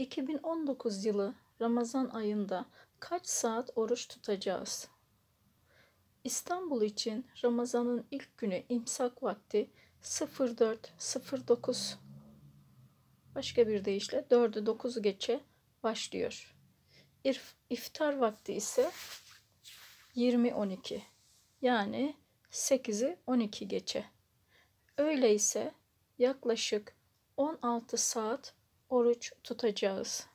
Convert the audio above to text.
2019 yılı Ramazan ayında kaç saat oruç tutacağız? İstanbul için Ramazan'ın ilk günü imsak vakti 04.09. Başka bir deyişle 4'ü 9 geçe başlıyor. İftar vakti ise 20.12 yani 8'i 12 geçe. Öyleyse yaklaşık 16 saat oruç tutacağız.